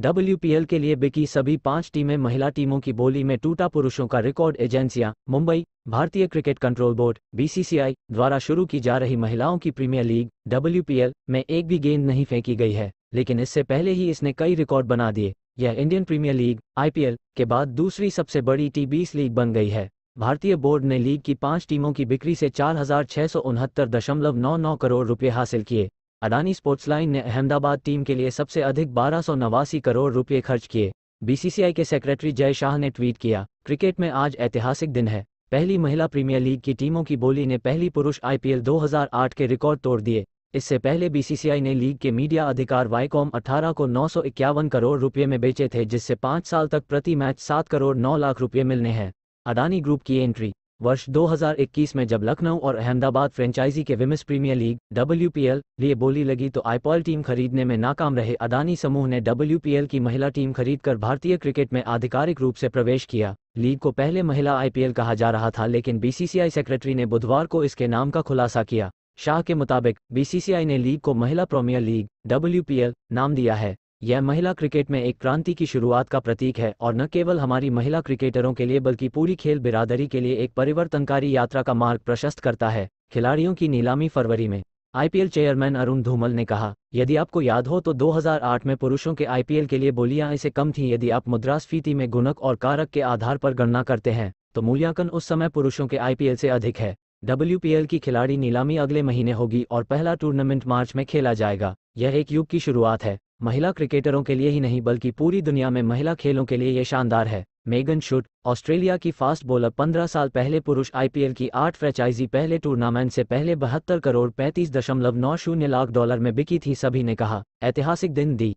WPL के लिए बिकी सभी पांच टीमें महिला टीमों की बोली में टूटा पुरुषों का रिकॉर्ड एजेंसियां मुंबई भारतीय क्रिकेट कंट्रोल बोर्ड बीसीसीआई द्वारा शुरू की जा रही महिलाओं की प्रीमियर लीग डब्ल्यूपीएल में एक भी गेंद नहीं फेंकी गई है लेकिन इससे पहले ही इसने कई रिकॉर्ड बना दिए यह इंडियन प्रीमियर लीग आईपीएल के बाद दूसरी सबसे बड़ी टी बीस लीग बन गई है भारतीय बोर्ड ने लीग की पांच टीमों की बिक्री से चार करोड़ रुपये हासिल किए अडानी स्पोर्ट्स लाइन ने अहमदाबाद टीम के लिए सबसे अधिक बारह करोड़ रुपये खर्च किए बीसीसीआई के सेक्रेटरी जय शाह ने ट्वीट किया क्रिकेट में आज ऐतिहासिक दिन है पहली महिला प्रीमियर लीग की टीमों की बोली ने पहली पुरुष आईपीएल 2008 के रिकॉर्ड तोड़ दिए इससे पहले बीसीसीआई ने लीग के मीडिया अधिकार वाईकॉम 18 को नौ करोड़ रुपये में बेचे थे जिससे पाँच साल तक प्रति मैच सात करोड़ नौ लाख रुपये मिलने हैं अडानी ग्रुप की एंट्री वर्ष 2021 में जब लखनऊ और अहमदाबाद फ्रेंचाइजी के विमेंस प्रीमियर लीग डब्ल्यूपीएल लिए बोली लगी तो आईपॉल टीम खरीदने में नाकाम रहे अदानी समूह ने डब्ल्यूपीएल की महिला टीम खरीदकर भारतीय क्रिकेट में आधिकारिक रूप से प्रवेश किया लीग को पहले महिला आईपीएल कहा जा रहा था लेकिन बीसीसीआई सेक्रेटरी ने बुधवार को इसके नाम का खुलासा किया शाह के मुताबिक बीसीसीआई ने लीग को महिला प्रीमियर लीग डब्ल्यू नाम दिया है यह महिला क्रिकेट में एक क्रांति की शुरुआत का प्रतीक है और न केवल हमारी महिला क्रिकेटरों के लिए बल्कि पूरी खेल बिरादरी के लिए एक परिवर्तनकारी यात्रा का मार्ग प्रशस्त करता है खिलाड़ियों की नीलामी फरवरी में आईपीएल चेयरमैन अरुण धूमल ने कहा यदि आपको याद हो तो 2008 में पुरुषों के आईपीएल के लिए बोलियां इसे कम थीं यदि आप मुद्रास्फीति में गुणक और कारक के आधार पर गणना करते हैं तो मूल्यांकन उस समय पुरुषों के आईपीएल से अधिक है डब्ल्यूपीएल की खिलाड़ी नीलामी अगले महीने होगी और पहला टूर्नामेंट मार्च में खेला जाएगा यह एक युग की शुरुआत है महिला क्रिकेटरों के लिए ही नहीं बल्कि पूरी दुनिया में महिला खेलों के लिए ये शानदार है मेगन शुट ऑस्ट्रेलिया की फास्ट बॉलर 15 साल पहले पुरुष आईपीएल की आठ फ्रेंचाइजी पहले टूर्नामेंट से पहले बहत्तर करोड़ पैंतीस दशमलव नौ शून्य लाख डॉलर में बिकी थी सभी ने कहा ऐतिहासिक दिन दी